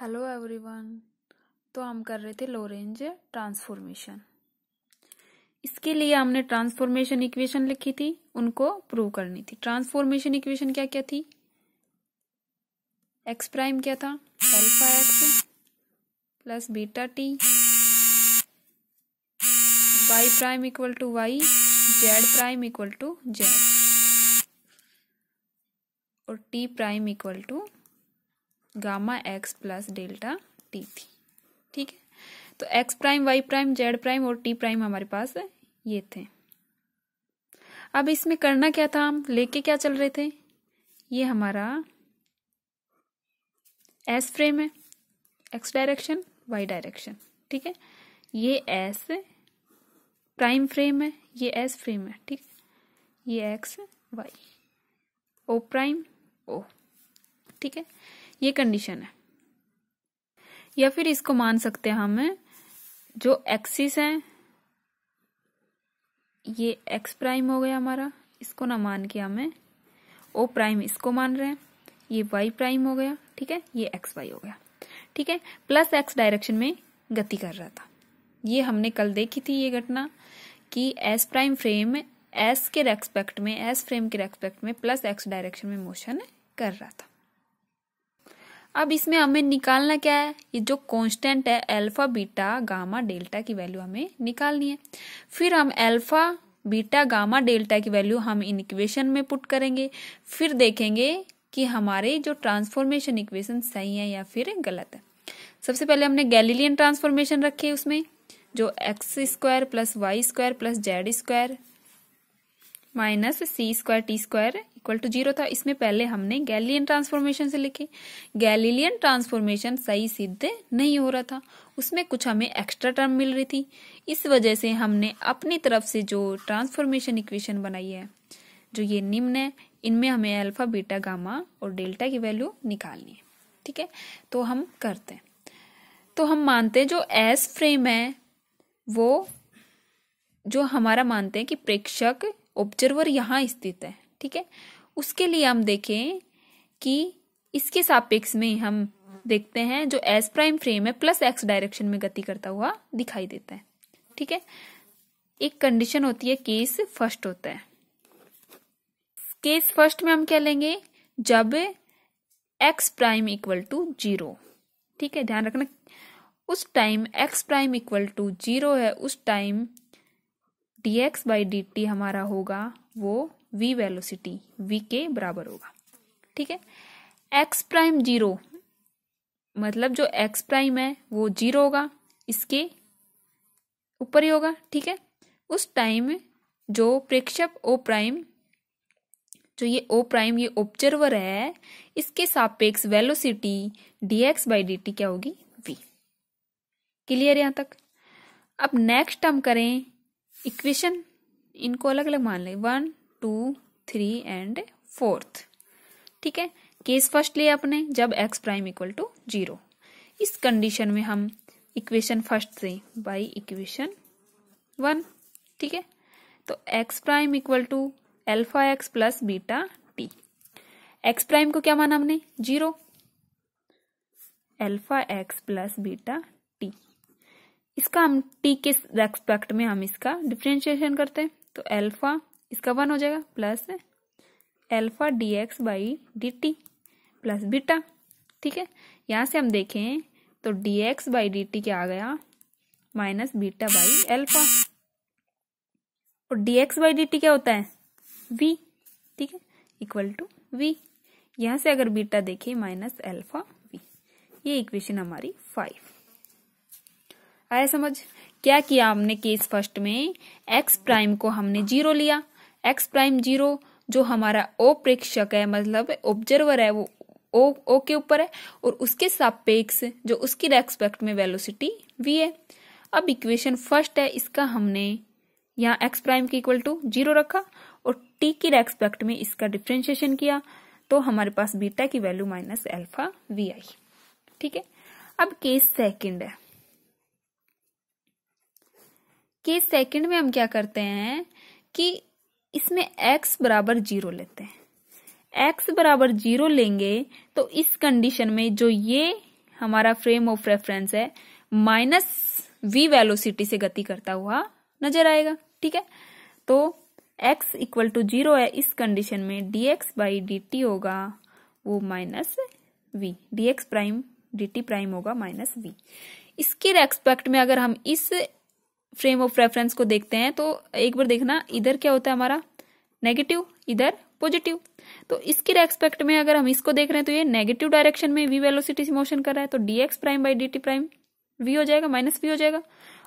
hello everyone तो हम कर रहे थे लोरेंज ट्रांसफॉर्मेशन इसके लिए हमने ट्रांसफॉर्मेशन इक्वेशन लिखी थी उनको प्रूव करनी थी ट्रांसफॉर्मेशन इक्वेशन क्या क्या थी एक्स प्राइम क्या था alpha X plus beta T Y prime equal to Y Z prime equal to Z और T prime equal to gamma x plus delta T थी ठीक है तो X prime Y prime Z prime और T prime हमारे पास ये थे अब इसमें करना क्या था हम लेके क्या चल रहे थे ये हमारा एस फ्रेम है एक्स डायरेक्शन वाई डायरेक्शन ठीक है ये एस प्राइम फ्रेम है ये एस फ्रेम है ठीक ये X Y O prime O ठीक है ये कंडीशन है या फिर इसको मान सकते हैं हम जो एक्सिस है ये एक्स प्राइम हो गया हमारा इसको ना मान के हमें ओ प्राइम इसको मान रहे हैं ये वाई प्राइम हो गया ठीक है ये एक्स वाई हो गया ठीक है प्लस एक्स डायरेक्शन में गति कर रहा था ये हमने कल देखी थी ये घटना कि एस प्राइम फ्रेम एस के रेस्पेक्ट में एस फ्रेम के रेस्पेक्ट में प्लस एक्स डायरेक्शन में मोशन कर रहा था अब इसमें हमें निकालना क्या है ये जो कांस्टेंट है अल्फा बीटा गामा डेल्टा की वैल्यू हमें निकालनी है फिर हम अल्फा बीटा गामा डेल्टा की वैल्यू हम इन इक्वेशन में पुट करेंगे फिर देखेंगे कि हमारे जो ट्रांसफॉर्मेशन इक्वेशन सही है या फिर गलत है सबसे पहले हमने गैलीलियन ट्रांसफॉर्मेशन रखे उसमें जो X square plus Y square plus Z square minus C square T square equal to zero था इसमें पहले हमने गैलियन ट्रांसफॉर्मेशन से लिखे गैलिलियन ट्रांसफॉर्मेशन सही सिद्ध नहीं हो रहा था उसमें कुछ हमें एक्स्ट्रा टर्म मिल रही थी इस वजह से हमने अपनी तरफ से जो ट्रांसफॉर्मेशन इक्वेशन बनाई है जो ये निम्न है इनमें हमें अल्फा बीटा गामा और डेल्टा की वैल्यू निकालनी है ठीक है तो हम करते हैं तो हम मानते हैं जो एस फ्रेम है वो जो हमारा मानते हैं कि प्रेक्षक ऑब्जर्वर यहां स्थित है ठीक है उसके लिए हम देखें कि इसके सापेक्ष में हम देखते हैं जो एस प्राइम फ्रेम है प्लस एक्स डायरेक्शन में गति करता हुआ दिखाई देता है ठीक है एक कंडीशन होती है केस फर्स्ट होता है केस फर्स्ट में हम क्या लेंगे जब ex prime equal to zero ठीक है ध्यान रखना उस time X prime equal to zero है उस टाइम dx बाई डी हमारा होगा वो v वेलोसिटी v के बराबर होगा ठीक है x प्राइम जीरो मतलब जो x प्राइम है वो जीरो होगा इसके ऊपर ही होगा ठीक है उस टाइम जो प्रेक्षक ओ प्राइम जो ये ओ प्राइम ये ऑब्जर्वर है इसके सापेक्ष वेलोसिटी dx बाई डी क्या होगी v क्लियर यहां तक अब नेक्स्ट हम करें इक्वेशन इनको अलग अलग मान लें one two three and fourth ठीक है केस फर्स्ट लिया अपने जब एक्स प्राइम इक्वल टू जीरो इस कंडीशन में हम इक्वेशन फर्स्ट से बाई इक्वेशन वन ठीक है तो X prime equal to alpha X plus beta T X prime को क्या माना हमने zero alpha X plus beta इसका हम टी के रेस्पेक्ट में हम इसका डिफ्रेंशिएशन करते हैं तो एल्फा इसका वन हो जाएगा plus alpha D X by D T plus beta ठीक है यहाँ से हम देखें तो D X by D T क्या आ गया माइनस बीटा बाई एल्फा और D X by D T क्या होता है वी ठीक है इक्वल टू वी यहाँ से अगर बीटा देखें माइनस एल्फा वी ये इक्वेशन हमारी फाइव आया समझ क्या किया हमने केस फर्स्ट में एक्स प्राइम को हमने जीरो लिया एक्स प्राइम जीरो जो हमारा ओ प्रेक्षक है मतलब ऑब्जर्वर है वो ओ ओ के ऊपर है और उसके सापेक्ष जो उसकी रेस्पेक्ट में वेलोसिटी वी है अब इक्वेशन फर्स्ट है इसका हमने यहाँ एक्स प्राइम के इक्वल टू जीरो रखा और टी की रेस्पेक्ट में इसका डिफ्रेंशिएशन किया तो हमारे पास बीटा की वैल्यू माइनस एल्फा वी आई ठीक है अब केस सेकंड है के सेकंड में हम क्या करते हैं कि इसमें x बराबर जीरो लेते हैं x बराबर जीरो लेंगे तो इस कंडीशन में जो ये हमारा फ्रेम ऑफ रेफरेंस है माइनस v वेलोसिटी से गति करता हुआ नजर आएगा ठीक है तो x इक्वल टू जीरो है इस कंडीशन में dx बाई डी होगा वो minus V DX prime D T prime होगा माइनस वी इसके रेस्पेक्ट में अगर हम इस फ्रेम ऑफ रेफरेंस को देखते हैं तो एक बार देखना इधर क्या होता है हमारा नेगेटिव इधर पॉजिटिव तो इसके रेस्पेक्ट में अगर हम इसको देख रहे हैं तो ये नेगेटिव डायरेक्शन में वी वेलोसिटी से मोशन कर रहा है तो D x prime by D T prime V हो जाएगा माइनस वी हो जाएगा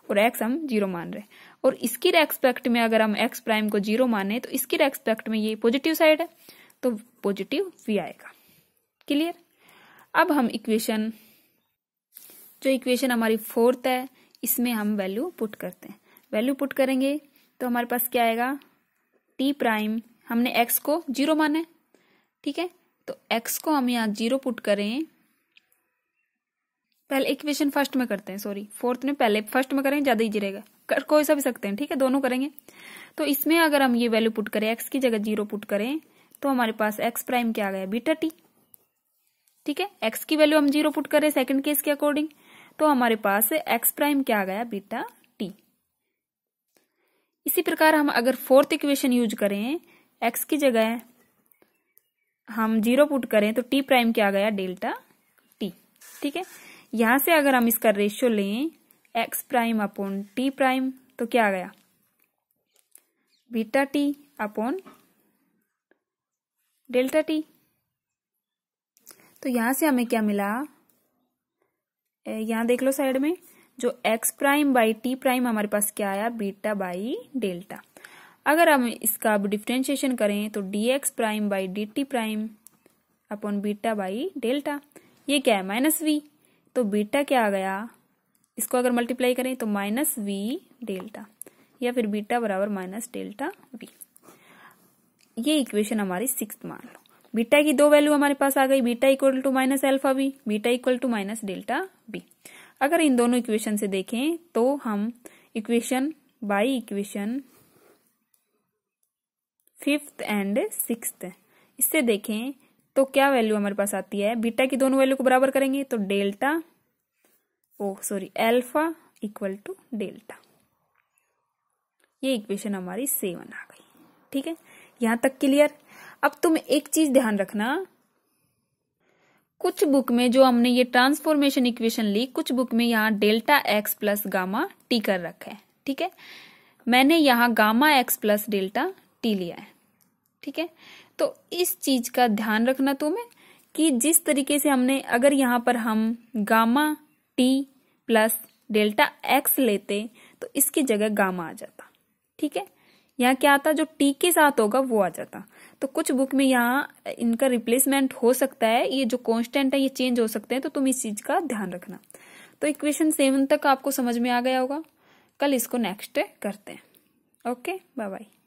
और एक्स हम जीरो मान रहे हैं और इसकी रेस्पेक्ट में अगर हम एक्स प्राइम को जीरो माने तो इसकी रेस्पेक्ट में ये पॉजिटिव साइड है तो पॉजिटिव वी आएगा क्लियर अब हम इक्वेशन जो इक्वेशन हमारी फोर्थ है इसमें हम वैल्यू पुट करते हैं वैल्यू पुट करेंगे तो हमारे पास क्या आएगा टी प्राइम हमने एक्स को जीरो माना है ठीक है तो एक्स को हम यहाँ जीरो पुट करें पहले इक्वेशन फर्स्ट में करते हैं सॉरी फोर्थ में पहले फर्स्ट में करेंगे ज्यादा ही जिरेगा कर कोई सा भी सकते हैं ठीक है दोनों करेंगे तो इसमें अगर हम ये वैल्यू पुट करें एक्स की जगह जीरो पुट करें तो हमारे पास एक्स प्राइम क्या आ गया बीटा टी ठीक है एक्स की वैल्यू हम जीरो पुट करें सेकंड केस के अकॉर्डिंग तो हमारे पास एक्स प्राइम क्या आ गया बीटा टी इसी प्रकार हम अगर फोर्थ इक्वेशन यूज करें एक्स की जगह हम जीरो पुट करें तो टी प्राइम क्या आ गया डेल्टा टी ठीक है यहां से अगर हम इसका रेशियो लें x prime upon t prime तो क्या आ गया beta t upon delta t तो यहां से हमें क्या मिला यहां देख लो साइड में जो x prime by t prime हमारे पास क्या आया बीटा बाई डेल्टा अगर हम इसका अब डिफ्रेंशिएशन करें तो D x prime by D T prime upon beta by delta ये क्या है माइनस वी तो बीटा क्या आ गया इसको अगर मल्टीप्लाई करें तो माइनस वी डेल्टा या फिर बीटा बराबर माइनस डेल्टा वी ये इक्वेशन हमारी सिक्स मान लो बीटा की दो वैल्यू हमारे पास आ गई beta equal to minus alpha v beta equal to minus delta b अगर इन दोनों इक्वेशन से देखें तो हम equation by equation fifth and six इससे देखें तो क्या वैल्यू हमारे पास आती है बीटा की दोनों वैल्यू को बराबर करेंगे तो delta oh sorry alpha equal to delta ये इक्वेशन हमारी सेवन आ गई ठीक है यहां तक क्लियर अब तुम एक चीज ध्यान रखना कुछ बुक में जो हमने ये ट्रांसफॉर्मेशन इक्वेशन ली कुछ बुक में यहाँ delta x plus gamma t कर रखा है ठीक है मैंने यहाँ gamma x plus delta t लिया है ठीक है तो इस चीज का ध्यान रखना तुम्हें कि जिस तरीके से हमने अगर यहाँ पर हम gamma t plus delta x लेते तो इसकी जगह गामा आ जाता ठीक है यहाँ क्या आता जो टी के साथ होगा वो आ जाता तो कुछ बुक में यहाँ इनका रिप्लेसमेंट हो सकता है ये जो कॉन्स्टेंट है ये चेंज हो सकते हैं तो तुम इस चीज का ध्यान रखना तो इक्वेशन सेवन तक आपको समझ में आ गया होगा कल इसको नेक्स्ट करते हैं ओके बाय बाय